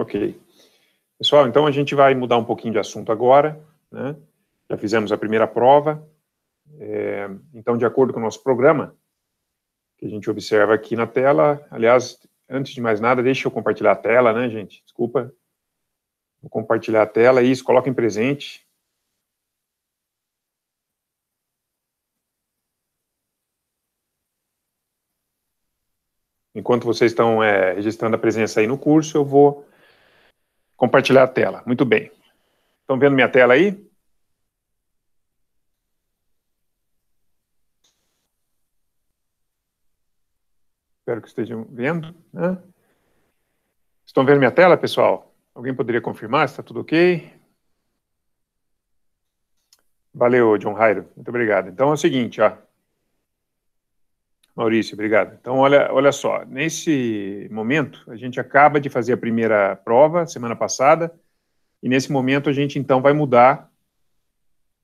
Ok. Pessoal, então a gente vai mudar um pouquinho de assunto agora, né? Já fizemos a primeira prova. É, então, de acordo com o nosso programa, que a gente observa aqui na tela, aliás, antes de mais nada, deixa eu compartilhar a tela, né, gente? Desculpa. Vou compartilhar a tela, isso, coloca em presente. Enquanto vocês estão é, registrando a presença aí no curso, eu vou compartilhar a tela. Muito bem. Estão vendo minha tela aí? Espero que estejam vendo. Né? Estão vendo minha tela, pessoal? Alguém poderia confirmar se está tudo ok? Valeu, John Rairo. Muito obrigado. Então é o seguinte, ó. Maurício, obrigado. Então, olha, olha só, nesse momento, a gente acaba de fazer a primeira prova semana passada, e nesse momento a gente então vai mudar,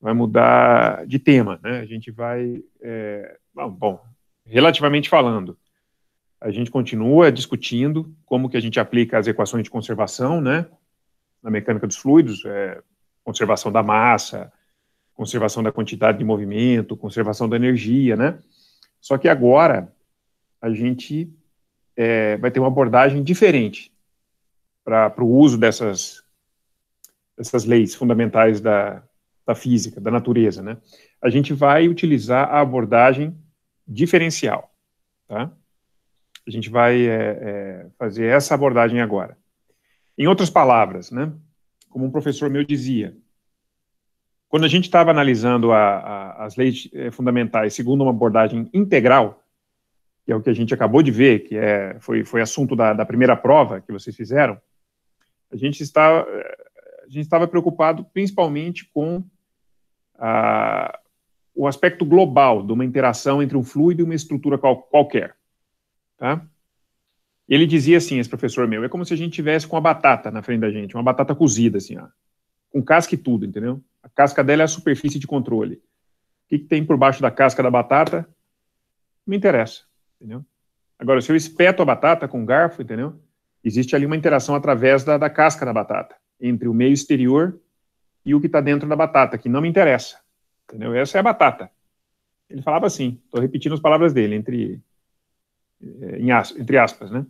vai mudar de tema, né? A gente vai, é, bom, bom, relativamente falando, a gente continua discutindo como que a gente aplica as equações de conservação, né? Na mecânica dos fluidos, é, conservação da massa, conservação da quantidade de movimento, conservação da energia, né? Só que agora a gente é, vai ter uma abordagem diferente para o uso dessas, dessas leis fundamentais da, da física, da natureza. Né? A gente vai utilizar a abordagem diferencial. Tá? A gente vai é, é, fazer essa abordagem agora. Em outras palavras, né, como um professor meu dizia, quando a gente estava analisando a, a, as leis eh, fundamentais segundo uma abordagem integral, que é o que a gente acabou de ver, que é, foi, foi assunto da, da primeira prova que vocês fizeram, a gente, está, eh, a gente estava preocupado principalmente com a, ah, o aspecto global de uma interação entre um fluido e uma estrutura qual, qualquer. Tá? Ele dizia assim, esse professor meu, é como se a gente tivesse com a batata na frente da gente, uma batata cozida, assim, ó, com casca e tudo, entendeu? A casca dela é a superfície de controle. O que, que tem por baixo da casca da batata? Não me interessa, entendeu? Agora, se eu espeto a batata com um garfo, entendeu? Existe ali uma interação através da, da casca da batata, entre o meio exterior e o que está dentro da batata, que não me interessa, entendeu? Essa é a batata. Ele falava assim, estou repetindo as palavras dele, entre, eh, entre aspas, né?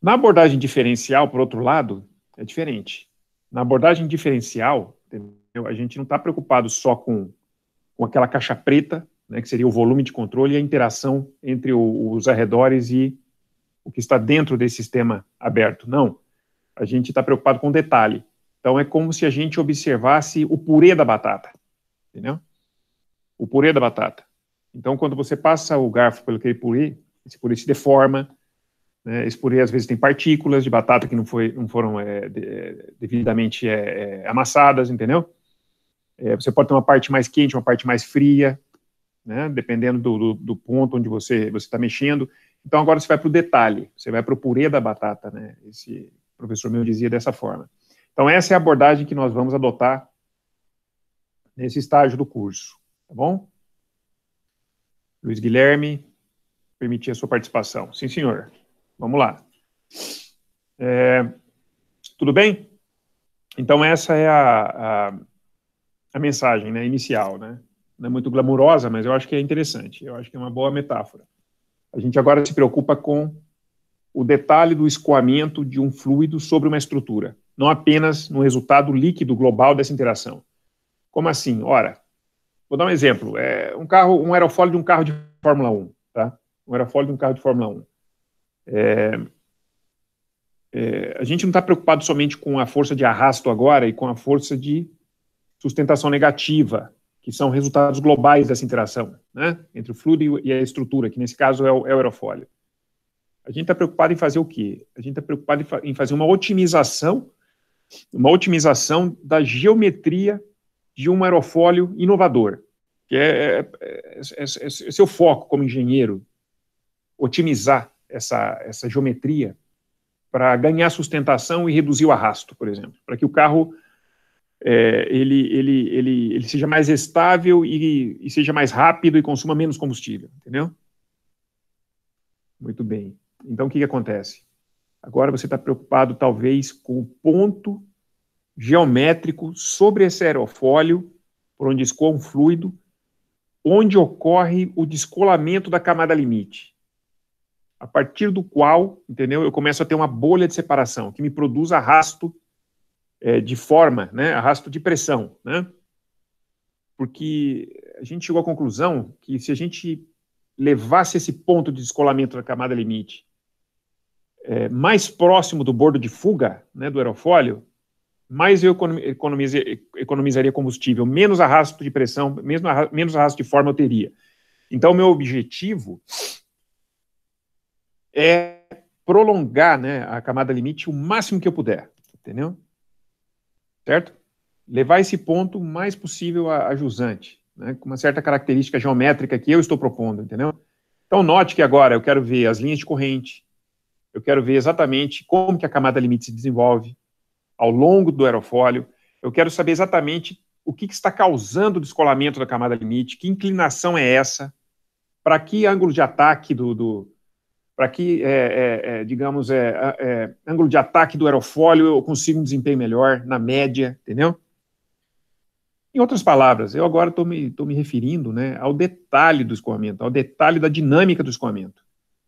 Na abordagem diferencial, por outro lado, é diferente. Na abordagem diferencial, entendeu? A gente não está preocupado só com, com aquela caixa preta, né, que seria o volume de controle e a interação entre o, os arredores e o que está dentro desse sistema aberto. Não. A gente está preocupado com detalhe. Então é como se a gente observasse o purê da batata, entendeu? O purê da batata. Então quando você passa o garfo pelo aquele purê, esse purê se deforma, né? esse purê às vezes tem partículas de batata que não, foi, não foram é, de, é, devidamente é, é, amassadas, entendeu? É, você pode ter uma parte mais quente, uma parte mais fria, né, dependendo do, do, do, ponto onde você está mexendo. Então, agora você vai para o detalhe, você vai para o purê da batata, né? Esse professor meu dizia dessa forma. Então, essa é a abordagem que nós vamos adotar nesse estágio do curso, tá bom? Luiz Guilherme, permitir a sua participação. Sim, senhor. Vamos lá. É, tudo bem? Então, essa é a, a a mensagem né, inicial, né? Não é muito glamurosa, mas eu acho que é interessante. Eu acho que é uma boa metáfora. A gente agora se preocupa com o detalhe do escoamento de um fluido sobre uma estrutura, não apenas no resultado líquido global dessa interação. Como assim? Ora, vou dar um exemplo. É um carro, um aerofólio de um carro de Fórmula 1, tá? Um aerofólio de um carro de Fórmula 1. É, é, a gente não está preocupado somente com a força de arrasto agora e com a força de sustentação negativa, que são resultados globais dessa interação, né? entre o fluido e a estrutura, que nesse caso é o, é o aerofólio. A gente está preocupado em fazer o quê? A gente está preocupado em, fa em fazer uma otimização, uma otimização da geometria de um aerofólio inovador, que é é, é, é, é, é seu foco como engenheiro, otimizar essa, essa geometria para ganhar sustentação e reduzir o arrasto, por exemplo, para que o carro é, ele, ele, ele, ele seja mais estável e, e seja mais rápido e consuma menos combustível, entendeu? Muito bem. Então, o que, que acontece? Agora você está preocupado, talvez, com o ponto geométrico sobre esse aerofólio, por onde escoa um fluido, onde ocorre o descolamento da camada limite. A partir do qual, entendeu? Eu começo a ter uma bolha de separação que me produz arrasto é, de forma, né, arrasto de pressão, né? Porque a gente chegou à conclusão que se a gente levasse esse ponto de descolamento da camada limite é, mais próximo do bordo de fuga né, do aerofólio, mais eu economizaria, combustível, menos arrasto de pressão, mesmo arrasto, menos arrasto de forma eu teria. Então, meu objetivo é prolongar né, a camada limite o máximo que eu puder, entendeu? certo? Levar esse ponto o mais possível a, a jusante, né, com uma certa característica geométrica que eu estou propondo, entendeu? Então, note que agora eu quero ver as linhas de corrente, eu quero ver exatamente como que a camada limite se desenvolve ao longo do aerofólio, eu quero saber exatamente o que, que está causando o descolamento da camada limite, que inclinação é essa, para que ângulo de ataque do, do, para que, é, é, é digamos, é, é, ângulo de ataque do aerofólio eu consiga um desempenho melhor, na média, entendeu? Em outras palavras, eu agora estou me, me referindo né, ao detalhe do escoamento, ao detalhe da dinâmica do escoamento.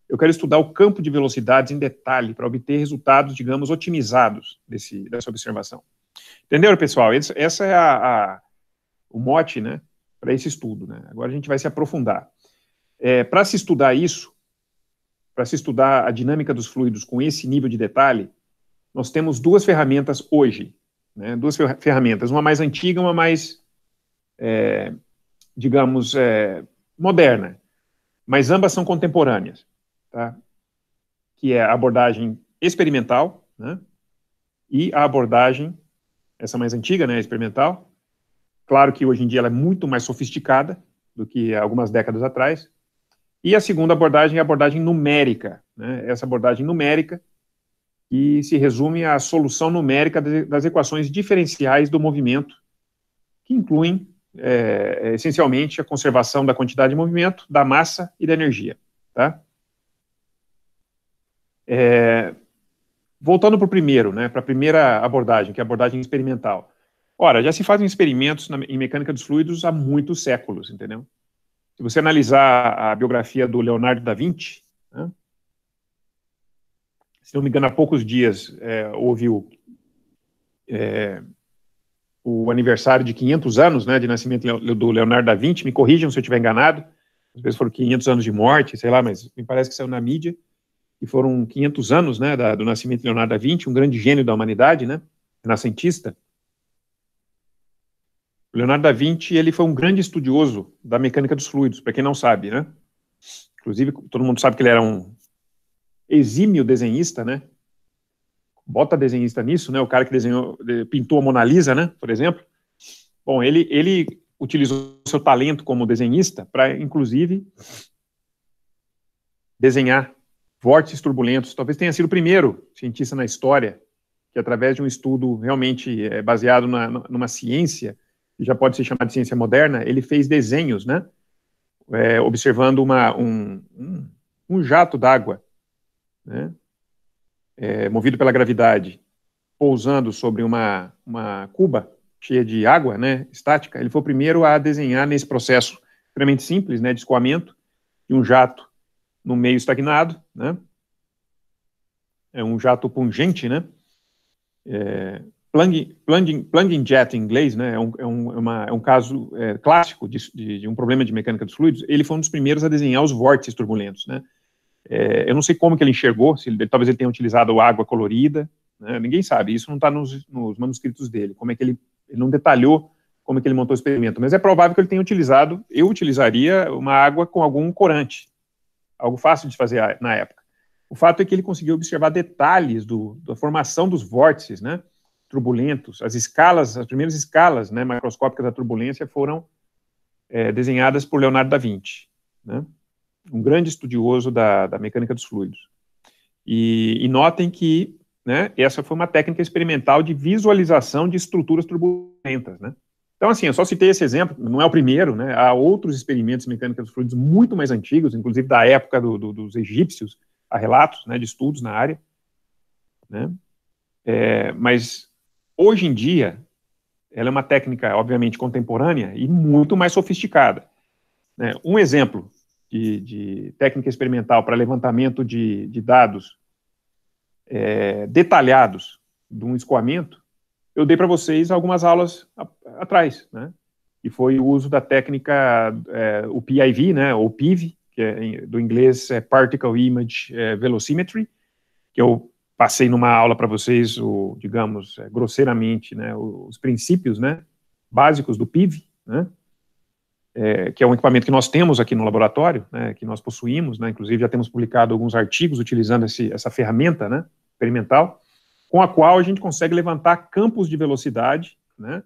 Eu quero estudar o campo de velocidades em detalhe para obter resultados, digamos, otimizados desse, dessa observação. Entenderam, pessoal? Esse, essa é a, a, o mote né, para esse estudo. Né? Agora a gente vai se aprofundar. É, para se estudar isso, para se estudar a dinâmica dos fluidos com esse nível de detalhe, nós temos duas ferramentas hoje, né, duas ferramentas, uma mais antiga, uma mais, é, digamos, é, moderna, mas ambas são contemporâneas, tá? que é a abordagem experimental né, e a abordagem, essa mais antiga, né, experimental, claro que hoje em dia ela é muito mais sofisticada do que algumas décadas atrás, e a segunda abordagem é a abordagem numérica. Né? Essa abordagem numérica que se resume à solução numérica das equações diferenciais do movimento, que incluem é, essencialmente a conservação da quantidade de movimento, da massa e da energia. Tá? É, voltando para o primeiro, né, para a primeira abordagem, que é a abordagem experimental. Ora, já se fazem experimentos na, em mecânica dos fluidos há muitos séculos, entendeu? Se você analisar a biografia do Leonardo da Vinci, né, se não me engano, há poucos dias é, houve o, é, o, aniversário de 500 anos né, de nascimento do Leonardo da Vinci. Me corrijam se eu estiver enganado. Às vezes foram 500 anos de morte, sei lá, mas me parece que saiu na mídia. E foram 500 anos né, da, do nascimento de Leonardo da Vinci, um grande gênio da humanidade, né, renascentista. O Leonardo da Vinci ele foi um grande estudioso da mecânica dos fluidos, para quem não sabe, né? Inclusive, todo mundo sabe que ele era um exímio desenhista, né? Bota desenhista nisso, né? O cara que desenhou, pintou a Mona Lisa, né? Por exemplo. Bom, ele, ele utilizou seu talento como desenhista para, inclusive, desenhar vórtices turbulentos. Talvez tenha sido o primeiro cientista na história que, através de um estudo realmente é, baseado na, numa ciência, que já pode ser chamado de ciência moderna, ele fez desenhos, né? É, observando uma, um, um, um jato d'água, né? É, movido pela gravidade, pousando sobre uma, uma cuba cheia de água, né, estática, ele foi o primeiro a desenhar nesse processo extremamente simples, né, de escoamento, de um jato no meio estagnado, né, é um jato pungente, né, é, plunging, jet em inglês né, é, um, é, um, é uma, é um caso é, clássico de, de, de, um problema de mecânica dos fluidos. Ele foi um dos primeiros a desenhar os vórtices turbulentos. Né? É, eu não sei como que ele enxergou, se ele, talvez ele tenha utilizado água colorida, né? ninguém sabe, isso não está nos, nos, manuscritos dele, como é que ele, ele não detalhou como é que ele montou o experimento, mas é provável que ele tenha utilizado, eu utilizaria uma água com algum corante, algo fácil de fazer na época. O fato é que ele conseguiu observar detalhes do, da formação dos vórtices, né? turbulentos, as escalas, as primeiras escalas né, macroscópicas da turbulência foram é, desenhadas por Leonardo da Vinci, né, um grande estudioso da, da mecânica dos fluidos. E, e notem que né, essa foi uma técnica experimental de visualização de estruturas turbulentas. Né. Então, assim, eu só citei esse exemplo, não é o primeiro, né, há outros experimentos de mecânica dos fluidos muito mais antigos, inclusive da época do, do, dos egípcios, há relatos né, de estudos na área. Né, é, mas Hoje em dia, ela é uma técnica, obviamente, contemporânea e muito mais sofisticada. Né? Um exemplo de, de, técnica experimental para levantamento de, de dados é, detalhados de um escoamento, eu dei para vocês algumas aulas a, atrás, né? E foi o uso da técnica, é, o PIV, né? Ou PIV, que é, do inglês é Particle Image é, Velocimetry, que é o passei numa aula para vocês, o, digamos, é, grosseiramente, né, os princípios né, básicos do PIV, né, é, que é um equipamento que nós temos aqui no laboratório, né, que nós possuímos, né, inclusive já temos publicado alguns artigos utilizando esse, essa ferramenta né, experimental, com a qual a gente consegue levantar campos de velocidade né,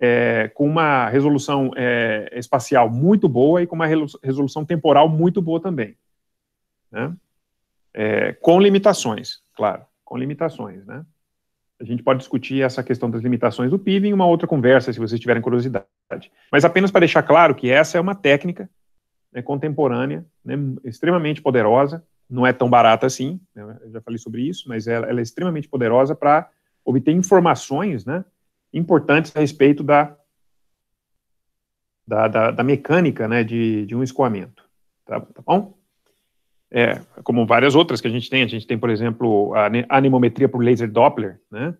é, com uma resolução é, espacial muito boa e com uma resolução temporal muito boa também. Né. É, com limitações, claro, com limitações, né? A gente pode discutir essa questão das limitações do PIB em uma outra conversa, se vocês tiverem curiosidade. Mas apenas para deixar claro que essa é uma técnica né, contemporânea, né, extremamente poderosa, não é tão barata assim, né, já falei sobre isso, mas ela, ela é extremamente poderosa para obter informações né, importantes a respeito da, da, da, da mecânica né, de, de um escoamento. Tá, tá bom? É, como várias outras que a gente tem. A gente tem, por exemplo, a animometria por laser Doppler, né?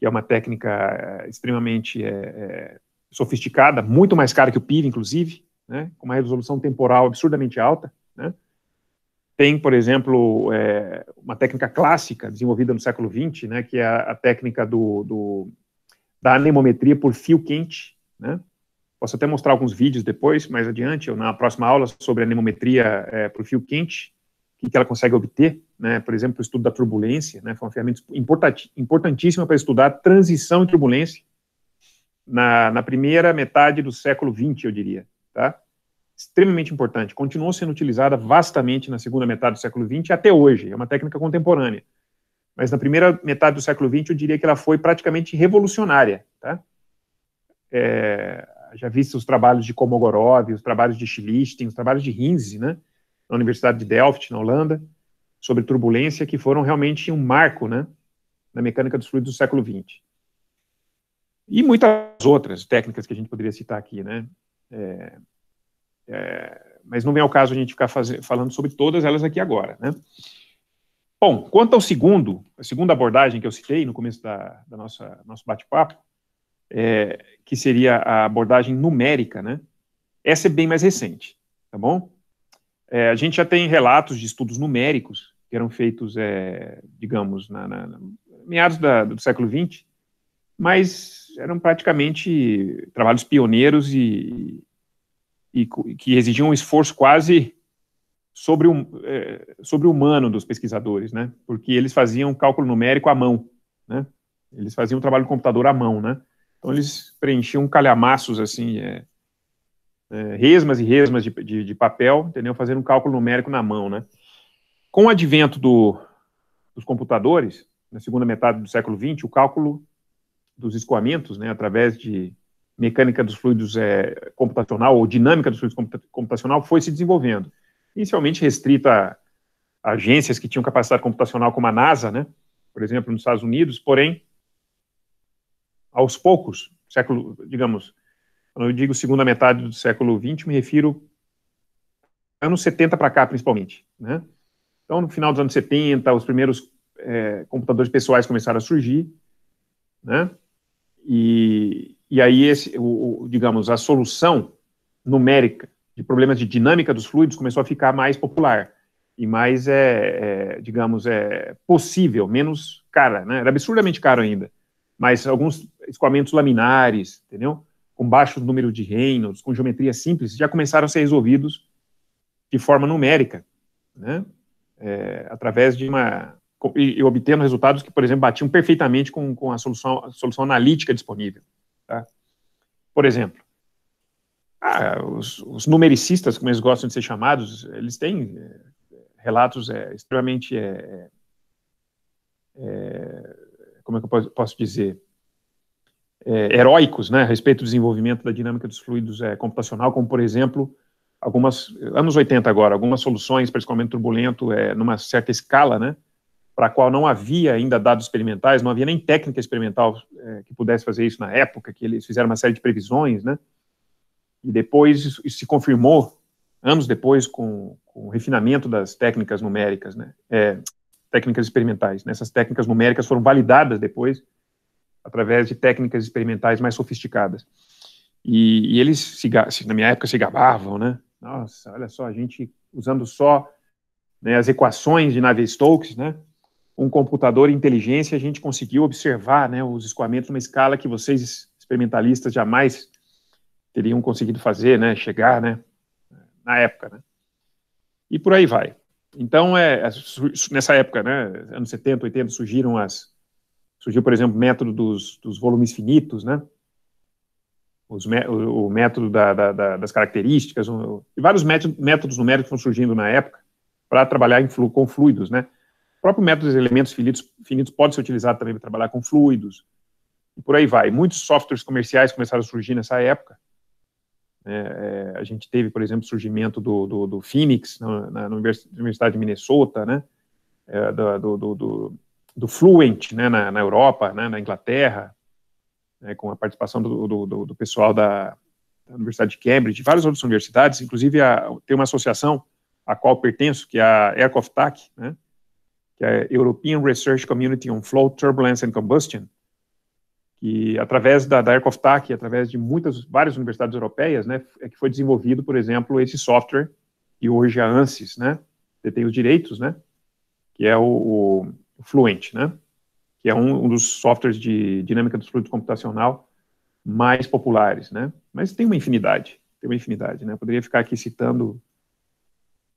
que é uma técnica eh, extremamente é, é, sofisticada, muito mais cara que o PIV, inclusive, né? com uma resolução temporal absurdamente alta. Né? Tem, por exemplo, é, uma técnica clássica desenvolvida no século XX, né, que é a, a técnica do, do, da anemometria por fio quente, né, Posso até mostrar alguns vídeos depois, mais adiante, ou na próxima aula, sobre a anemometria é, para o fio quente, o que, que ela consegue obter, né? Por exemplo, o estudo da turbulência, né? Foi uma ferramenta importantíssima para estudar a transição e turbulência na, na primeira metade do século XX, eu diria, tá? Extremamente importante. Continuou sendo utilizada vastamente na segunda metade do século XX até hoje. É uma técnica contemporânea. Mas na primeira metade do século XX, eu diria que ela foi praticamente revolucionária, tá? É, já visto os trabalhos de Komogorov, os trabalhos de Schlichten, os trabalhos de Hinze, né, na Universidade de Delft, na Holanda, sobre turbulência, que foram realmente um marco né, na mecânica dos fluidos do século XX. E muitas outras técnicas que a gente poderia citar aqui, né? É, é, mas não vem ao caso a gente ficar fazer, falando sobre todas elas aqui agora, né? Bom, quanto ao segundo, a segunda abordagem que eu citei no começo da, da nossa nosso bate-papo, é, que seria a abordagem numérica, né? Essa é bem mais recente, tá bom? É, a gente já tem relatos de estudos numéricos que eram feitos, é, digamos, na, na, na meados da, do século XX, mas eram praticamente trabalhos pioneiros e, e, e que exigiam um esforço quase sobre, um, é, sobre humano dos pesquisadores, né? Porque eles faziam cálculo numérico à mão, né? Eles faziam trabalho do computador à mão, né? Então eles preenchiam calhamaços, assim, é, é, resmas e resmas de, de, de, papel, entendeu? Fazendo um cálculo numérico na mão, né? Com o advento do, dos computadores, na segunda metade do século XX, o cálculo dos escoamentos, né, através de mecânica dos fluidos é, computacional ou dinâmica dos fluidos computacional foi se desenvolvendo. Inicialmente restrita a agências que tinham capacidade computacional como a NASA, né, por exemplo, nos Estados Unidos, porém aos poucos, século, digamos, quando eu digo segunda metade do século XX, me refiro anos 70 para cá, principalmente. Né? Então, no final dos anos 70, os primeiros é, computadores pessoais começaram a surgir, né? E, e aí, esse, o, o, digamos, a solução numérica de problemas de dinâmica dos fluidos começou a ficar mais popular e mais, é, é, digamos, é possível, menos cara, né? Era absurdamente caro ainda, mas alguns escoamentos laminares, entendeu? com baixo número de Reynolds, com geometria simples, já começaram a ser resolvidos de forma numérica, né? É, através de uma. e, e obtendo resultados que, por exemplo, batiam perfeitamente com, com a, solução, a solução analítica disponível. Tá? Por exemplo, ah, os, os, numericistas, como eles gostam de ser chamados, eles têm é, relatos é, extremamente. É, é, é, como é que eu posso dizer? é, heróicos né, a respeito do desenvolvimento da dinâmica dos fluidos é, computacional, como, por exemplo, algumas, anos 80 agora, algumas soluções para escoamento turbulento é, numa certa escala, né, para a qual não havia ainda dados experimentais, não havia nem técnica experimental é, que pudesse fazer isso na época, que eles fizeram uma série de previsões, né, e depois isso, isso se confirmou, anos depois, com, com, o refinamento das técnicas numéricas, né, é, técnicas experimentais. Né, essas técnicas numéricas foram validadas depois, através de técnicas experimentais mais sofisticadas. E, e eles, se, na minha época, se gabavam, né? Nossa, olha só, a gente usando só né, as equações de Navier-Stokes, né? Um computador inteligência, a gente conseguiu observar né, os escoamentos numa escala que vocês, experimentalistas, jamais teriam conseguido fazer, né? Chegar, né? Na época, né? E por aí vai. Então, é, é nessa época, né, anos 70, 80, surgiram as, Surgiu, por exemplo, o método dos, dos volumes finitos, né? Os, o, o, método da, da, da, das características, e vários métodos, métodos numéricos foram surgindo na época para trabalhar em, com fluidos, né? O próprio método dos elementos finitos, finitos pode ser utilizado também para trabalhar com fluidos, e por aí vai. Muitos softwares comerciais começaram a surgir nessa época. É, é, a gente teve, por exemplo, o surgimento do, do, do Phoenix na, na, Universidade de Minnesota, né? É, do, do, do, do Fluent né, na, na Europa, né, na Inglaterra, né, com a participação do, do, do pessoal da, da, Universidade de Cambridge, de várias outras universidades, inclusive a, tem uma associação a qual pertenço, que é a ERCOFTAC, né, que é a European Research Community on Flow, Turbulence and Combustion, que através da, da ERCOFTAC, através de muitas, várias universidades europeias, né, é que foi desenvolvido, por exemplo, esse software, e hoje a ANSYS, né, detém os direitos, né, que é o, o Fluent, né? que é um, um, dos softwares de dinâmica dos fluidos computacional mais populares, né? Mas tem uma infinidade, tem uma infinidade, né? Poderia ficar aqui citando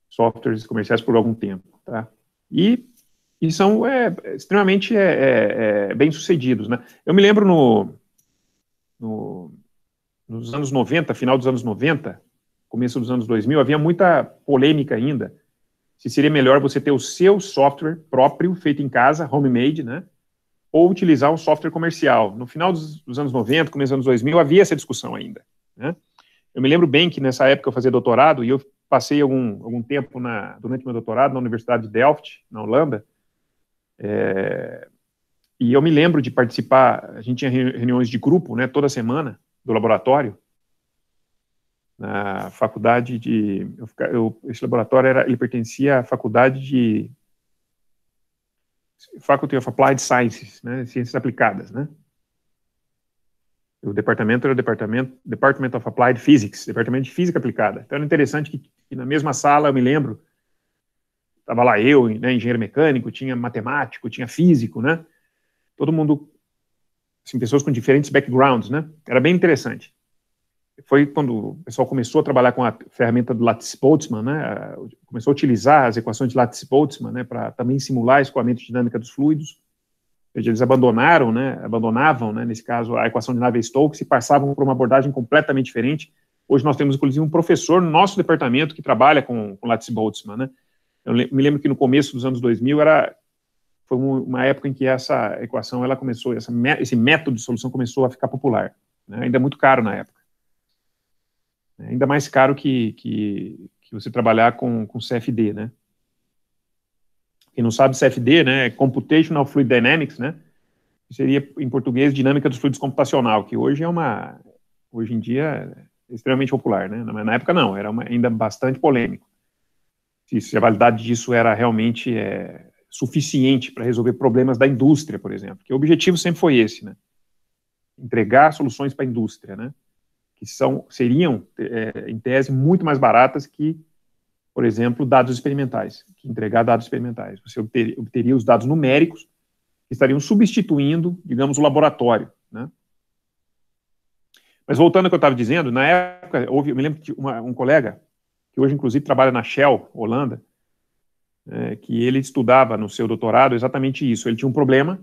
softwares comerciais por algum tempo, tá? E, e são é, é extremamente é, é, é, bem sucedidos, né? Eu me lembro no, no, nos anos 90, final dos anos 90, começo dos anos 2000, havia muita polêmica ainda se seria melhor você ter o seu software próprio, feito em casa, homemade, né? Ou utilizar um software comercial. No final dos, anos 90, começo dos anos 2000, havia essa discussão ainda, né? Eu me lembro bem que nessa época eu fazia doutorado e eu passei algum, algum tempo na, durante meu doutorado na Universidade de Delft, na Holanda, é, e eu me lembro de participar, a gente tinha reuniões de grupo, né, toda semana, do laboratório, na faculdade de. Eu, eu, esse laboratório era, ele pertencia à faculdade de. Faculty of Applied Sciences, né, ciências aplicadas, né? O departamento era o departamento Department of Applied Physics, departamento de física aplicada. Então era interessante que, que na mesma sala, eu me lembro, estava lá eu, né, engenheiro mecânico, tinha matemático, tinha físico, né? Todo mundo, assim, pessoas com diferentes backgrounds, né? Era bem interessante foi quando o pessoal começou a trabalhar com a ferramenta do Lattice-Boltzmann, né, começou a utilizar as equações de Lattice-Boltzmann né, para também simular escoamento dinâmica dos fluidos. eles abandonaram, né, abandonavam, né, nesse caso, a equação de Navier-Stokes e passavam por uma abordagem completamente diferente. Hoje nós temos, inclusive, um professor no nosso departamento que trabalha com, com Lattice-Boltzmann. Né. Eu me lembro que no começo dos anos 2000 era foi uma época em que essa equação ela começou, essa, esse método de solução começou a ficar popular. Né, ainda muito caro na época. É ainda mais caro que, que, que você trabalhar com, com CFD, né? Quem não sabe CFD, né, é Computational Fluid Dynamics, né? Que seria em português dinâmica dos fluidos computacional, que hoje é uma hoje em dia é extremamente popular, né? Mas na época não, era uma, ainda bastante polêmico. Se, se, a validade disso era realmente é, suficiente para resolver problemas da indústria, por exemplo, que o objetivo sempre foi esse, né? Entregar soluções para a indústria, né? que são, seriam, é, em tese, muito mais baratas que, por exemplo, dados experimentais, que entregar dados experimentais. Você obter, obteria os dados numéricos que estariam substituindo, digamos, o laboratório, né? Mas voltando ao que eu estava dizendo, na época, houve, eu me lembro que uma, um colega, que hoje inclusive trabalha na Shell, Holanda, é, que ele estudava no seu doutorado exatamente isso. Ele tinha um problema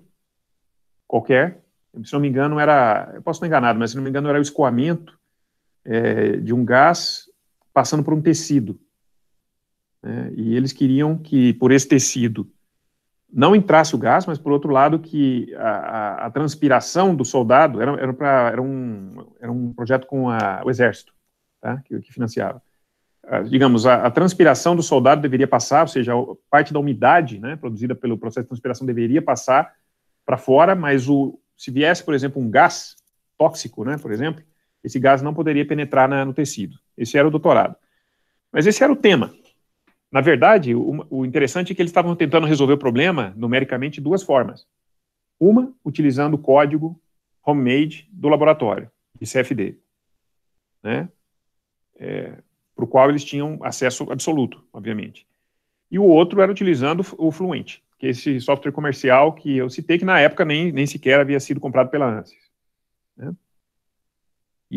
qualquer, se não me engano era, eu posso estar enganado, mas se não me engano era o escoamento é, de um gás passando por um tecido. Né? E eles queriam que, por esse tecido, não entrasse o gás, mas, por outro lado, que a, a, a transpiração do soldado era, era, pra, era, um, era um projeto com a, o Exército, tá? que, que financiava. Ah, a, digamos, a, transpiração do soldado deveria passar, ou seja, parte da umidade né, produzida pelo processo de transpiração deveria passar para fora, mas o, se viesse, por exemplo, um gás tóxico, né, por exemplo, esse gás não poderia penetrar na, no tecido. Esse era o doutorado. Mas esse era o tema. Na verdade, o, o interessante é que eles estavam tentando resolver o problema numericamente de duas formas. Uma, utilizando o código homemade do laboratório, de CFD, né? É, para o qual eles tinham acesso absoluto, obviamente. E o outro era utilizando o Fluent, que é esse software comercial que eu citei, que na época nem, nem sequer havia sido comprado pela ANSES. Né?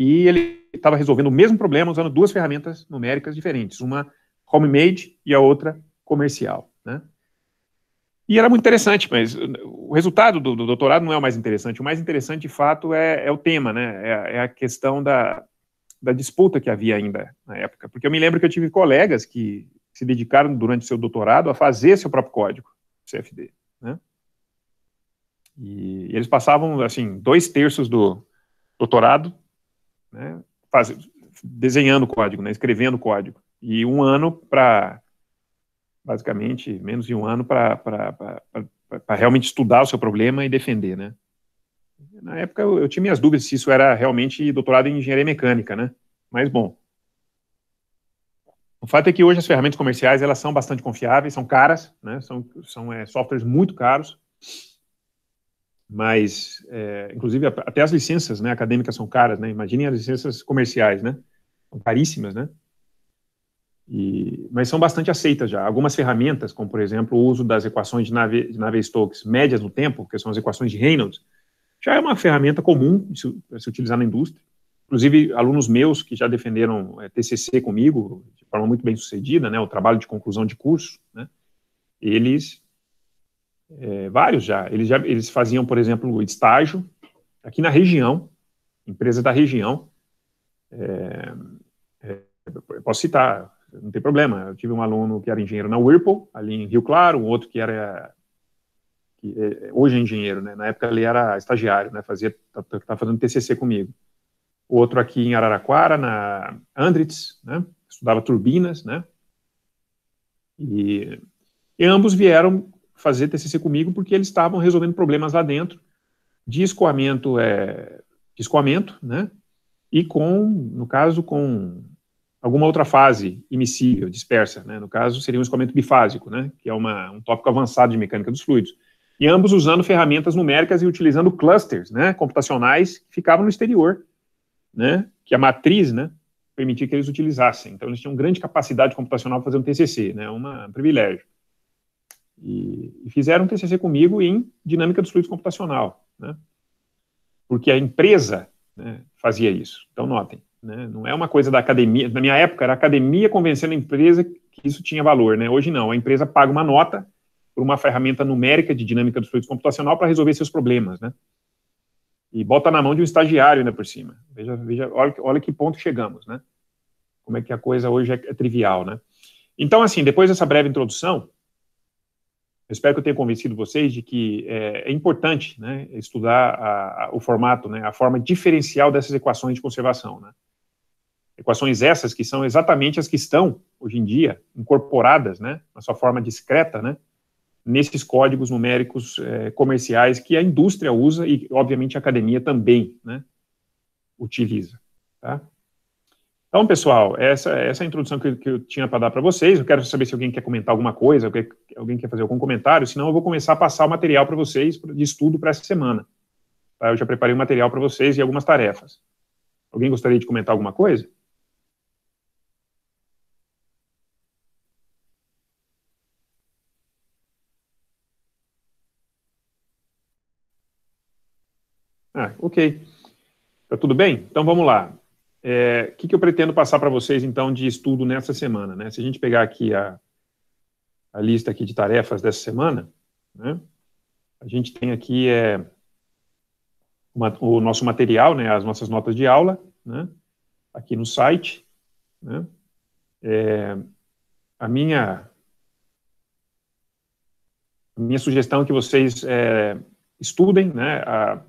e ele estava resolvendo o mesmo problema usando duas ferramentas numéricas diferentes, uma homemade e a outra comercial, né? E era muito interessante, mas o resultado do, do, doutorado não é o mais interessante. O mais interessante, de fato, é, é o tema, né? É, é a questão da, da, disputa que havia ainda na época. Porque eu me lembro que eu tive colegas que se dedicaram durante seu doutorado a fazer seu próprio código CFD, né? E eles passavam, assim, dois terços do doutorado né? Faz, desenhando código, né? escrevendo código. E um ano para, basicamente, menos de um ano para realmente estudar o seu problema e defender, né? Na época eu, eu, tinha minhas dúvidas se isso era realmente doutorado em engenharia mecânica, né? Mas bom. O fato é que hoje as ferramentas comerciais elas são bastante confiáveis, são caras, né? São, são é, softwares muito caros mas é, inclusive até as licenças né, acadêmicas são caras, né? Imaginem as licenças comerciais, né? São caríssimas, né? E, mas são bastante aceitas já. Algumas ferramentas, como por exemplo o uso das equações de Navier-Stokes médias no tempo, que são as equações de Reynolds, já é uma ferramenta comum para se, se utilizar na indústria. Inclusive, alunos meus que já defenderam é, TCC comigo, de forma muito bem sucedida, né, o trabalho de conclusão de curso, né, eles é, vários já. Eles, já, eles faziam, por exemplo, estágio aqui na região, empresa da região. É, é, posso citar, não tem problema. Eu tive um aluno que era engenheiro na Whirlpool, ali em Rio Claro, um outro que era que é, hoje é engenheiro, né? Na época ele era estagiário, né? Fazia, tá, tá, tá fazendo TCC comigo. Outro aqui em Araraquara, na Andritz, né? Estudava turbinas, né? E, e ambos vieram fazer TCC comigo porque eles estavam resolvendo problemas lá dentro de escoamento, é, escoamento, né? E com, no caso, com alguma outra fase imissível, dispersa, né? No caso, seria um escoamento bifásico, né? Que é uma, um tópico avançado de mecânica dos fluidos. E ambos usando ferramentas numéricas e utilizando clusters, né? Computacionais que ficavam no exterior, né? Que a matriz, né? Permitia que eles utilizassem. Então, eles tinham grande capacidade computacional para fazer um TCC, né? Uma, um privilégio. E, e fizeram um TCC comigo em dinâmica dos fluidos computacional, né? Porque a empresa né, fazia isso. Então, notem, né? não é uma coisa da academia. Na minha época, era a academia convencendo a empresa que isso tinha valor, né? Hoje não, a empresa paga uma nota por uma ferramenta numérica de dinâmica dos fluidos computacional para resolver seus problemas, né? E bota na mão de um estagiário ainda né, por cima. Veja, veja, olha, olha que ponto chegamos, né? Como é que a coisa hoje é, é trivial, né? Então, assim, depois dessa breve introdução, eu espero que eu tenha convencido vocês de que é, é importante né, estudar a, a, o formato, né, a forma diferencial dessas equações de conservação. Né? Equações essas que são exatamente as que estão, hoje em dia, incorporadas, né, na sua forma discreta, né, nesses códigos numéricos é, comerciais que a indústria usa e, obviamente, a academia também né, utiliza. Tá? Então, pessoal, essa, essa é a introdução que, que eu tinha para dar para vocês. Eu quero saber se alguém quer comentar alguma coisa, alguém quer fazer algum comentário, senão eu vou começar a passar o material para vocês de estudo para essa semana. Tá? Eu já preparei o material para vocês e algumas tarefas. Alguém gostaria de comentar alguma coisa? Ah, ok. Está tudo bem? Então vamos lá o é, que, que, eu pretendo passar para vocês, então, de estudo nessa semana? Né? Se a gente pegar aqui a, a lista aqui de tarefas dessa semana, né? a gente tem aqui é, uma, o nosso material, né, as nossas notas de aula, né, aqui no site. Né, é, a minha a minha sugestão é que vocês é, estudem né, a,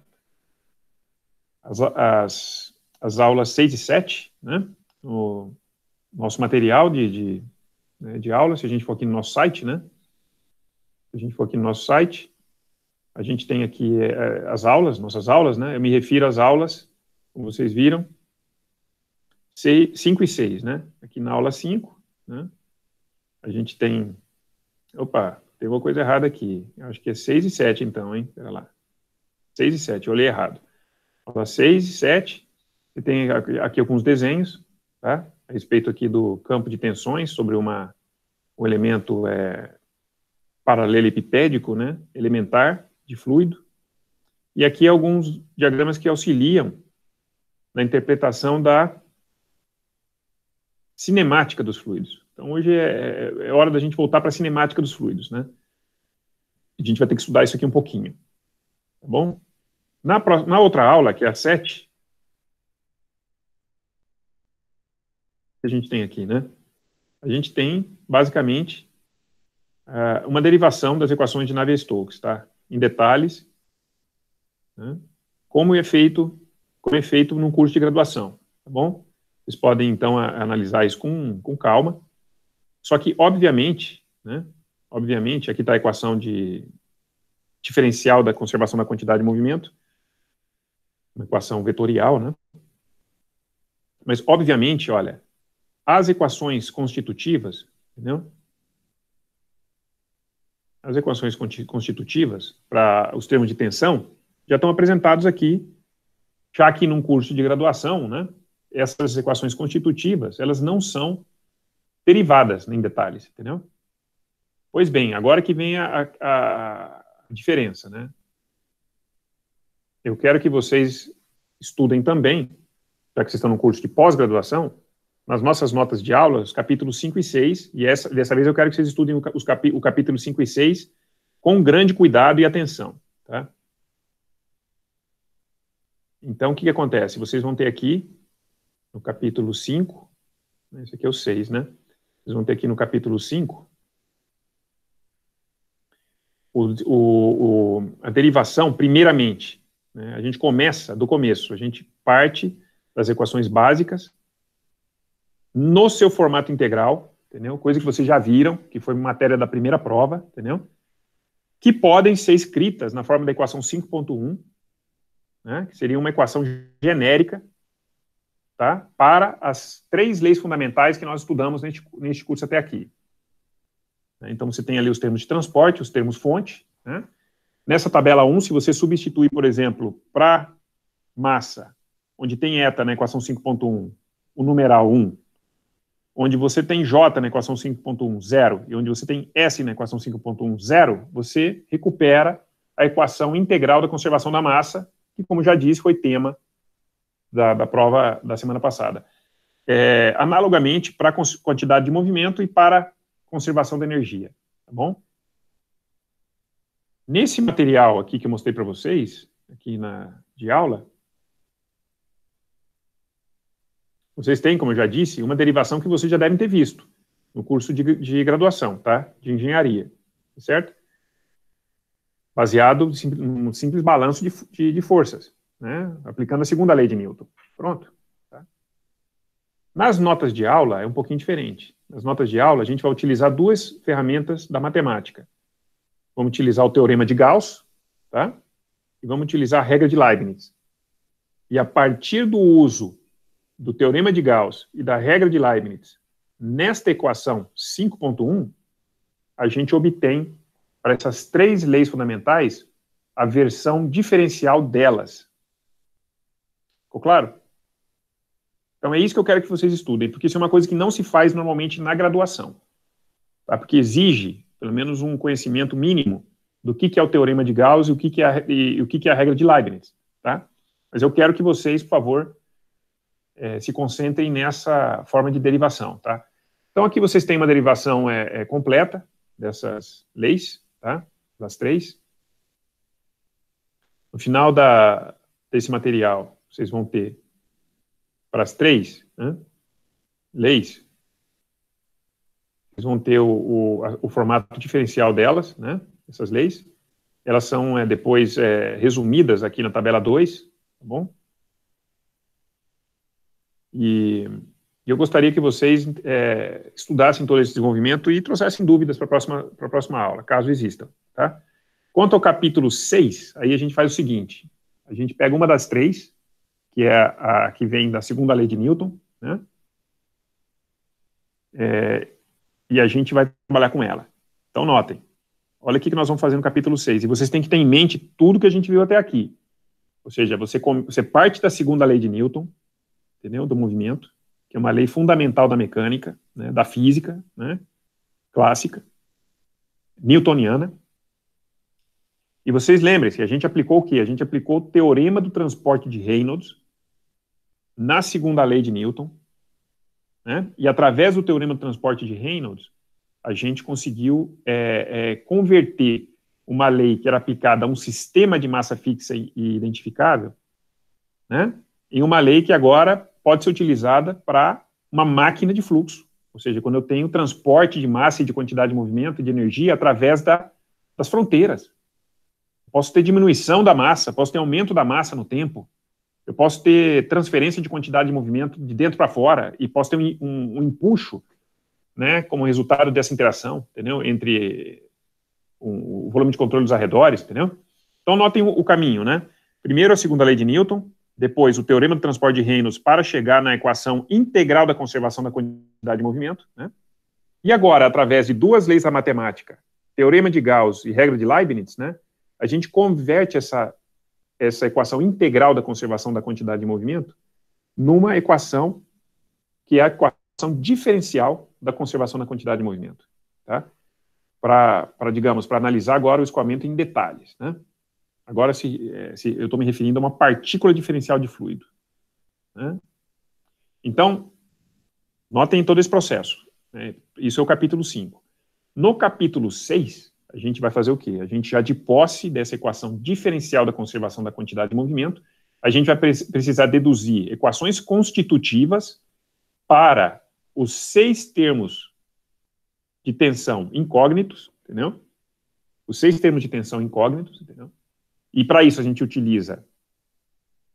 as, as as aulas 6 e 7, né? O nosso material de, de, né, de aula, se a gente for aqui no nosso site, né? Se a gente for aqui no nosso site, a gente tem aqui é, é as aulas, nossas aulas, né? Eu me refiro às aulas, como vocês viram, 5 e 6, né? Aqui na aula 5, né? A gente tem. Opa, tem uma coisa errada aqui. Eu acho que é 6 e 7, então, hein? Pera lá. 6 e 7, eu olhei errado. Aula 6 e 7. Você tem aqui alguns desenhos, tá? A respeito aqui do campo de tensões sobre uma, um elemento é, paralelepipédico, né? Elementar de fluido. E aqui alguns diagramas que auxiliam na interpretação da cinemática dos fluidos. Então hoje é, é, é hora da gente voltar para a cinemática dos fluidos, né? A gente vai ter que estudar isso aqui um pouquinho, tá bom? Na, na outra aula, que é a 7, que a gente tem aqui, né? A gente tem, basicamente, uma derivação das equações de Navier-Stokes, tá? Em detalhes, né? como é feito, como é feito num curso de graduação, tá bom? Vocês podem, então, analisar isso com, com calma. Só que, obviamente, né? Obviamente, aqui está a equação de diferencial da conservação da quantidade de movimento, uma equação vetorial, né? Mas, obviamente, olha, as equações constitutivas, entendeu? As equações constitutivas para os termos de tensão já estão apresentados aqui, já que num curso de graduação, né? Essas equações constitutivas, elas não são derivadas em detalhes, entendeu? Pois bem, agora que vem a, a, diferença, né? Eu quero que vocês estudem também, já que vocês estão no curso de pós-graduação, nas nossas notas de aula, os capítulos 5 e 6, e essa, dessa vez eu quero que vocês estudem o, os capi, o capítulo 5 e 6 com grande cuidado e atenção. Tá? Então, o que, que acontece? Vocês vão ter aqui, no capítulo 5, né, esse aqui é o 6, né? Vocês vão ter aqui no capítulo 5, o, o, o, a derivação, primeiramente. Né? A gente começa do começo, a gente parte das equações básicas, no seu formato integral, entendeu? Coisa que vocês já viram, que foi matéria da primeira prova, entendeu? Que podem ser escritas na forma da equação 5.1, né? Que seria uma equação genérica, tá? Para as três leis fundamentais que nós estudamos neste, neste curso até aqui. Né? Então, você tem ali os termos de transporte, os termos fonte, né? Nessa tabela 1, se você substituir, por exemplo, para massa, onde tem eta na equação 5.1, o numeral 1, onde você tem J na equação 5.1, e onde você tem S na equação 5.1, você recupera a equação integral da conservação da massa, que, como já disse, foi tema da, da prova da semana passada. É, analogamente para quantidade de movimento e para conservação da energia, tá bom? Nesse material aqui que eu mostrei para vocês, aqui na, de aula, Vocês têm, como eu já disse, uma derivação que vocês já devem ter visto no curso de, de graduação, tá? De engenharia, certo? Baseado num simples balanço de, de, de forças, né? Aplicando a segunda lei de Newton. Pronto. Tá? Nas notas de aula é um pouquinho diferente. Nas notas de aula a gente vai utilizar duas ferramentas da matemática. Vamos utilizar o teorema de Gauss, tá? E vamos utilizar a regra de Leibniz. E a partir do uso do teorema de Gauss e da regra de Leibniz nesta equação 5.1, a gente obtém para essas três leis fundamentais a versão diferencial delas. Ficou claro? Então é isso que eu quero que vocês estudem, porque isso é uma coisa que não se faz normalmente na graduação. Tá? Porque exige, pelo menos, um conhecimento mínimo do que, que é o teorema de Gauss e o que, que, é, a, e, o que, que é a regra de Leibniz. Tá? Mas eu quero que vocês, por favor, é, se concentrem nessa forma de derivação, tá? Então, aqui vocês têm uma derivação é, é completa dessas leis, tá? Das três. No final da, desse material, vocês vão ter para as três né, leis, vocês vão ter o, o, a, o, formato diferencial delas, né? Essas leis. Elas são é, depois é, resumidas aqui na tabela 2, tá bom? E eu gostaria que vocês é, estudassem todo esse desenvolvimento e trouxessem dúvidas para a próxima, próxima aula, caso existam. Tá? Quanto ao capítulo 6, aí a gente faz o seguinte: a gente pega uma das três, que é a, a que vem da segunda lei de Newton, né? É, e a gente vai trabalhar com ela. Então, notem. Olha o que nós vamos fazer no capítulo 6. E vocês têm que ter em mente tudo que a gente viu até aqui. Ou seja, você, você parte da segunda lei de Newton, entendeu? Do movimento, que é uma lei fundamental da mecânica, né, da física, né, clássica, newtoniana. E vocês lembrem-se, a gente aplicou o quê? A gente aplicou o teorema do transporte de Reynolds na segunda lei de Newton, né? e através do teorema do transporte de Reynolds, a gente conseguiu é, é, converter uma lei que era aplicada a um sistema de massa fixa e, e identificável, né, em uma lei que agora pode ser utilizada para uma máquina de fluxo, ou seja, quando eu tenho transporte de massa e de quantidade de movimento, de energia, através da, das fronteiras. Posso ter diminuição da massa, posso ter aumento da massa no tempo, eu posso ter transferência de quantidade de movimento de dentro para fora e posso ter um, um, um empuxo, né, como resultado dessa interação, entendeu? Entre o, o volume de controle dos arredores, entendeu? Então notem o, o caminho, né? Primeiro a segunda lei de Newton, depois o teorema do transporte de Reynolds para chegar na equação integral da conservação da quantidade de movimento, né? E agora, através de duas leis da matemática, teorema de Gauss e regra de Leibniz, né? A gente converte essa essa equação integral da conservação da quantidade de movimento numa equação que é a equação diferencial da conservação da quantidade de movimento, tá? Para, digamos, para analisar agora o escoamento em detalhes, né? Agora, se, é, se eu estou me referindo a uma partícula diferencial de fluido. Né? Então, notem todo esse processo. Né? Isso é o capítulo 5. No capítulo 6, a gente vai fazer o quê? A gente já de posse dessa equação diferencial da conservação da quantidade de movimento, a gente vai pre precisar deduzir equações constitutivas para os seis termos de tensão incógnitos, entendeu? Os seis termos de tensão incógnitos, entendeu? E para isso a gente utiliza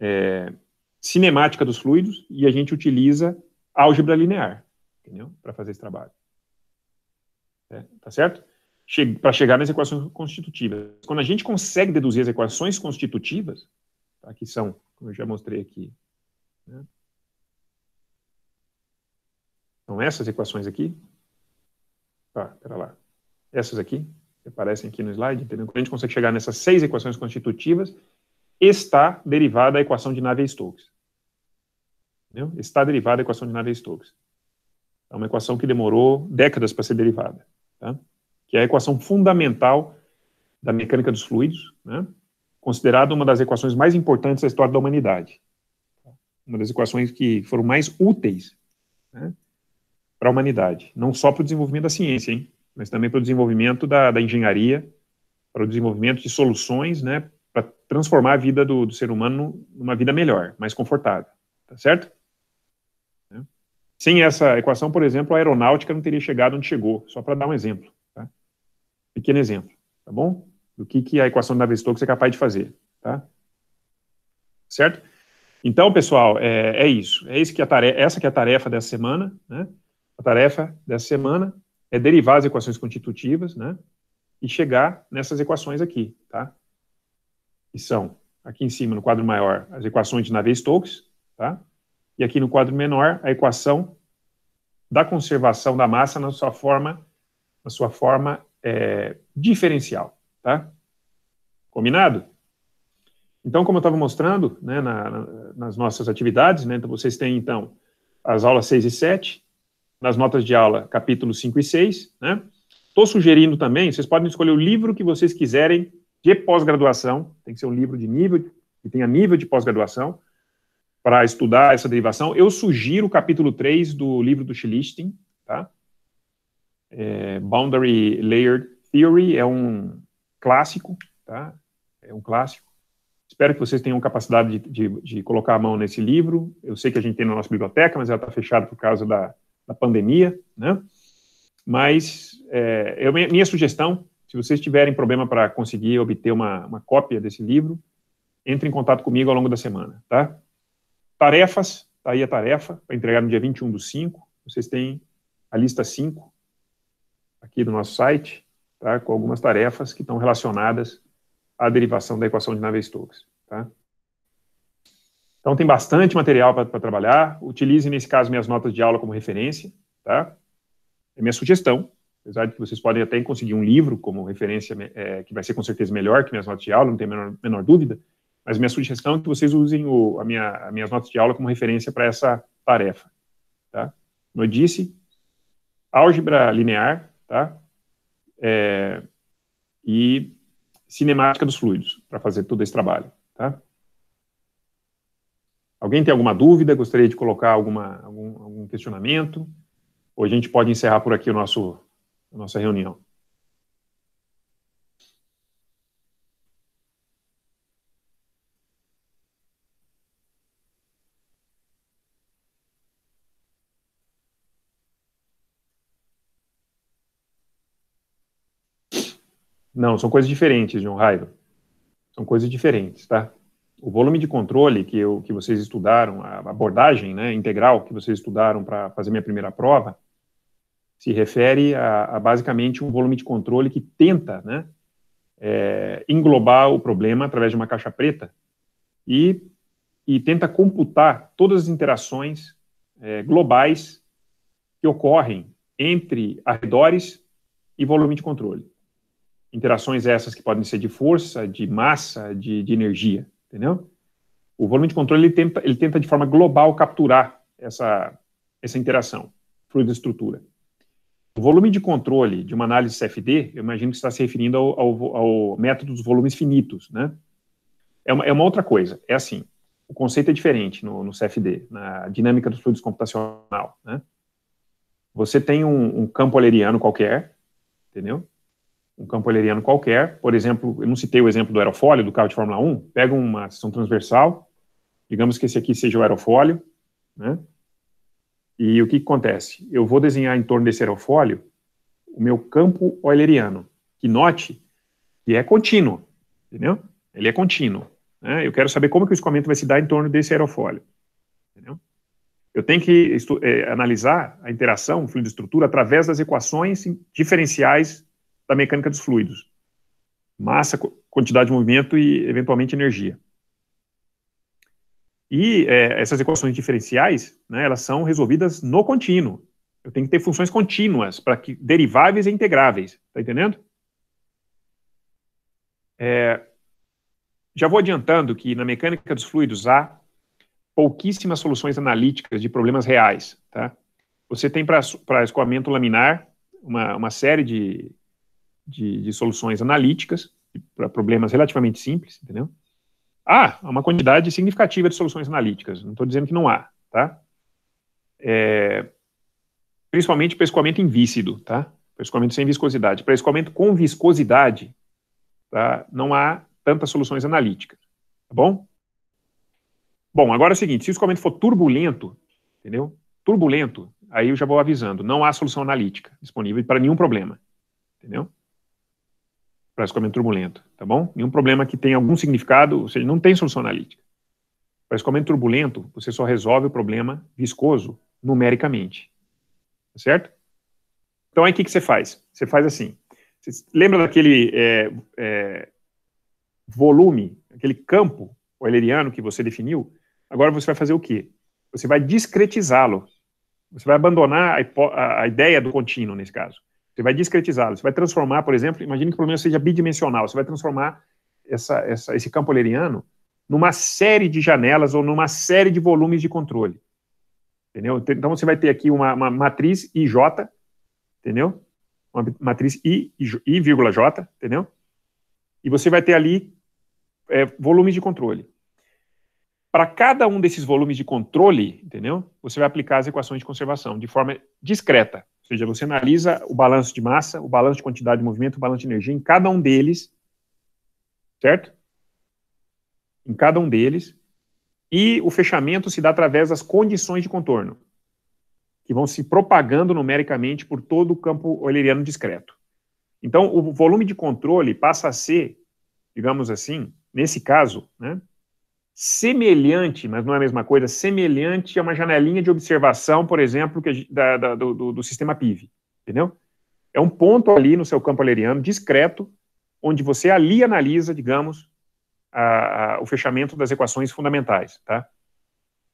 é, cinemática dos fluidos e a gente utiliza álgebra linear para fazer esse trabalho. É, tá certo? Che para chegar nas equações constitutivas. Quando a gente consegue deduzir as equações constitutivas, tá, que são, como eu já mostrei aqui, né, são essas equações aqui. Tá, pera lá. Essas aqui, que aparecem aqui no slide, entendeu? quando a gente consegue chegar nessas seis equações constitutivas, está derivada a equação de Navier-Stokes. Entendeu? Está derivada a equação de Navier-Stokes. É uma equação que demorou décadas para ser derivada, tá? que é a equação fundamental da mecânica dos fluidos, né? considerada uma das equações mais importantes da história da humanidade. Uma das equações que foram mais úteis né? para a humanidade, não só para o desenvolvimento da ciência, hein? mas também para o desenvolvimento da, da engenharia, para o desenvolvimento de soluções, né, para transformar a vida do, do, ser humano numa vida melhor, mais confortável, tá certo? Né? Sem essa equação, por exemplo, a aeronáutica não teria chegado onde chegou, só para dar um exemplo, tá? Pequeno exemplo, tá bom? Do que, que a equação da navier é capaz de fazer, tá? Certo? Então, pessoal, é, é isso. É isso que é a tarefa, essa que é a tarefa dessa semana, né? A tarefa dessa semana é derivar as equações constitutivas, né? E chegar nessas equações aqui, tá? Que são, aqui em cima, no quadro maior, as equações de Navier-Stokes, tá? E aqui no quadro menor, a equação da conservação da massa na sua forma, na sua forma é, diferencial, tá? Combinado? Então, como eu estava mostrando né, na, na, nas nossas atividades, né, então vocês têm, então, as aulas 6 e 7, nas notas de aula, capítulos 5 e 6. Estou né? sugerindo também, vocês podem escolher o livro que vocês quiserem de pós-graduação, tem que ser um livro de nível, que tenha nível de pós-graduação, para estudar essa derivação. Eu sugiro o capítulo 3 do livro do Schlichting, tá? É, Boundary Layered Theory é um clássico, tá? É um clássico. Espero que vocês tenham capacidade de, de, de colocar a mão nesse livro. Eu sei que a gente tem na nossa biblioteca, mas ela está fechada por causa da, da pandemia, né? Mas é, eu, minha sugestão, se vocês tiverem problema para conseguir obter uma, uma cópia desse livro, entre em contato comigo ao longo da semana, tá? Tarefas, tá aí a tarefa, para entregar no dia 21 do 5. Vocês têm a lista 5 aqui do nosso site, tá? Com algumas tarefas que estão relacionadas à derivação da equação de Navier-Stokes, tá? Então, tem bastante material para trabalhar. Utilize, nesse caso, minhas notas de aula como referência, tá? É minha sugestão, apesar de que vocês podem até conseguir um livro como referência, é, que vai ser com certeza melhor que minhas notas de aula, não tem a menor, menor dúvida, mas minha sugestão é que vocês usem o, a minha, as minhas notas de aula como referência para essa tarefa, tá? Como eu disse, álgebra linear, tá? É, e cinemática dos fluidos, para fazer todo esse trabalho, tá? Alguém tem alguma dúvida? Gostaria de colocar alguma, algum, algum questionamento? Ou a gente pode encerrar por aqui o nosso, a nossa reunião? Não, são coisas diferentes, João raio. São coisas diferentes, tá? o volume de controle que, eu, que vocês estudaram, a abordagem né, integral que vocês estudaram para fazer minha primeira prova, se refere a, a, basicamente um volume de controle que tenta né, é, englobar o problema através de uma caixa preta e, e tenta computar todas as interações é, globais que ocorrem entre arredores e volume de controle. Interações essas que podem ser de força, de massa, de, de energia entendeu? O volume de controle ele tenta, ele tenta de forma global capturar essa, essa interação, fluido-estrutura. O volume de controle de uma análise CFD, eu imagino que está se referindo ao, ao, ao, método dos volumes finitos, né? É uma, é uma outra coisa, é assim, o conceito é diferente no, no CFD, na dinâmica dos fluidos computacional, né? Você tem um, um campo aleriano qualquer, entendeu? um campo campoeleriano qualquer, por exemplo, eu não citei o exemplo do aerofólio do carro de Fórmula 1, pega uma seção transversal, digamos que esse aqui seja o aerofólio, né? E o que, que acontece? Eu vou desenhar em torno desse aerofólio o meu campo euleriano, que note que é contínuo, entendeu? Ele é contínuo. Né? Eu quero saber como que o escoamento vai se dar em torno desse aerofólio, entendeu? Eu tenho que é, analisar a interação, o fluido de estrutura, através das equações diferenciais da mecânica dos fluidos. Massa, quantidade de movimento e, eventualmente, energia. E é, essas equações diferenciais, né, elas são resolvidas no contínuo. Eu tenho que ter funções contínuas para que deriváveis e integráveis. Tá entendendo? É, já vou adiantando que na mecânica dos fluidos há pouquíssimas soluções analíticas de problemas reais. Tá? Você tem para escoamento laminar uma, uma série de de, de soluções analíticas para problemas relativamente simples, entendeu? Ah, há uma quantidade significativa de soluções analíticas, não estou dizendo que não há, tá? É, principalmente para escoamento invícido, tá? Para escoamento sem viscosidade. Para escoamento com viscosidade, tá? não há tantas soluções analíticas, tá bom? Bom, agora é o seguinte, se o escoamento for turbulento, entendeu? Turbulento, aí eu já vou avisando, não há solução analítica disponível para nenhum problema, entendeu? praticamente turbulento, tá bom? E um problema que tem algum significado, ou seja, não tem solução analítica. Praticamente turbulento, você só resolve o problema viscoso numericamente, tá certo? Então aí o que, que você faz? Você faz assim, você lembra daquele é, é, volume, aquele campo euleriano que você definiu? Agora você vai fazer o quê? Você vai discretizá-lo. Você vai abandonar a, a ideia do contínuo, nesse caso. Você vai discretizá-lo, você vai transformar, por exemplo, imagine que o problema seja bidimensional, você vai transformar essa, essa, esse campo euleriano numa série de janelas ou numa série de volumes de controle. Entendeu? Então, então você vai ter aqui uma, uma matriz IJ, entendeu? Uma matriz I, I, J, entendeu? E você vai ter ali é, volumes de controle. Para cada um desses volumes de controle, entendeu? Você vai aplicar as equações de conservação de forma discreta. Ou seja, você analisa o balanço de massa, o balanço de quantidade de movimento, o balanço de energia em cada um deles, certo? Em cada um deles. E o fechamento se dá através das condições de contorno, que vão se propagando numericamente por todo o campo euleriano discreto. Então, o volume de controle passa a ser, digamos assim, nesse caso, né, semelhante, mas não é a mesma coisa, semelhante a uma janelinha de observação, por exemplo, que, da, da, do, do, sistema PIV, entendeu? É um ponto ali no seu campo euleriano, discreto, onde você ali analisa, digamos, a, a, o fechamento das equações fundamentais, tá?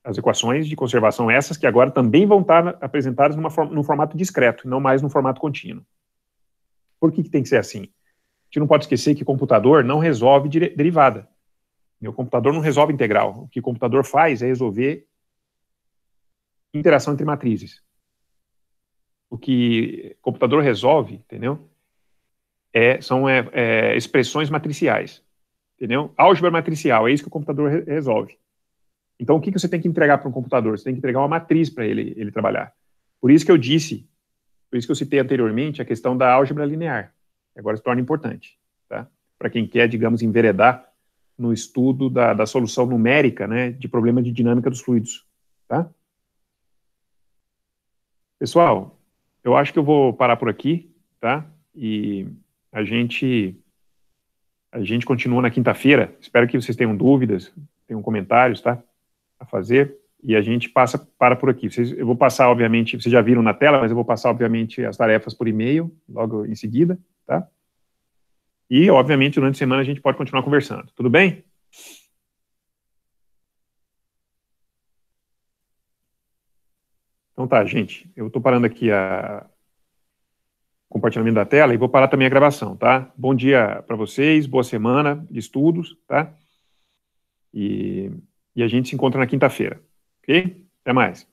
As equações de conservação essas que agora também vão estar apresentadas numa, num formato discreto, não mais num formato contínuo. Por que, que tem que ser assim? A gente não pode esquecer que computador não resolve derivada. Meu computador não resolve integral. O que o computador faz é resolver interação entre matrizes. O que o computador resolve, entendeu? É, são é, é, expressões matriciais, entendeu? Álgebra matricial, é isso que o computador re resolve. Então, o que, que você tem que entregar para um computador? Você tem que entregar uma matriz para ele, ele trabalhar. Por isso que eu disse, por isso que eu citei anteriormente a questão da álgebra linear. Agora se torna importante, tá? Para quem quer, digamos, enveredar no estudo da, da solução numérica né, de problema de dinâmica dos fluidos. Tá? Pessoal, eu acho que eu vou parar por aqui, tá? E a gente a gente continua na quinta-feira. Espero que vocês tenham dúvidas, tenham comentários, tá? A fazer. E a gente passa para por aqui. Vocês, eu vou passar, obviamente, vocês já viram na tela, mas eu vou passar, obviamente, as tarefas por e-mail logo em seguida, tá? E, obviamente, durante a semana a gente pode continuar conversando. Tudo bem? Então tá, gente. Eu estou parando aqui a o compartilhamento da tela e vou parar também a gravação, tá? Bom dia para vocês, boa semana de estudos, tá? E, e a gente se encontra na quinta-feira, ok? Até mais.